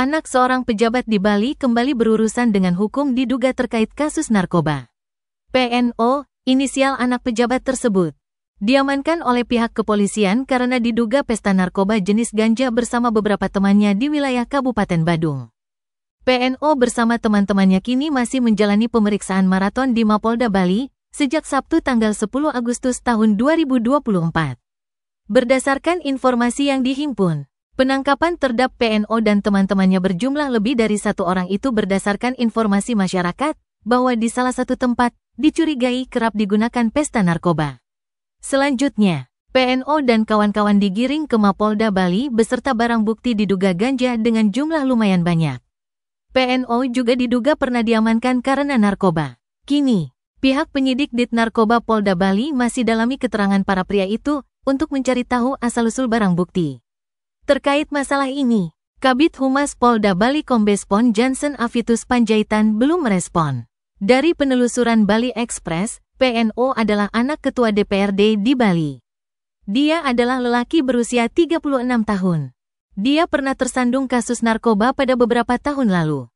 anak seorang pejabat di Bali kembali berurusan dengan hukum diduga terkait kasus narkoba. PNO, inisial anak pejabat tersebut, diamankan oleh pihak kepolisian karena diduga pesta narkoba jenis ganja bersama beberapa temannya di wilayah Kabupaten Badung. PNO bersama teman-temannya kini masih menjalani pemeriksaan maraton di Mapolda Bali sejak Sabtu tanggal 10 Agustus tahun 2024. Berdasarkan informasi yang dihimpun, Penangkapan terhadap PNO dan teman-temannya berjumlah lebih dari satu orang itu berdasarkan informasi masyarakat bahwa di salah satu tempat dicurigai kerap digunakan pesta narkoba. Selanjutnya, PNO dan kawan-kawan digiring ke Mapolda Bali beserta barang bukti diduga ganja dengan jumlah lumayan banyak. PNO juga diduga pernah diamankan karena narkoba. Kini, pihak penyidik Dit Narkoba Polda Bali masih dalami keterangan para pria itu untuk mencari tahu asal-usul barang bukti. Terkait masalah ini, Kabit Humas Polda Bali Kombespon Johnson Avitus Panjaitan belum merespon. Dari penelusuran Bali Express, PNO adalah anak ketua DPRD di Bali. Dia adalah lelaki berusia 36 tahun. Dia pernah tersandung kasus narkoba pada beberapa tahun lalu.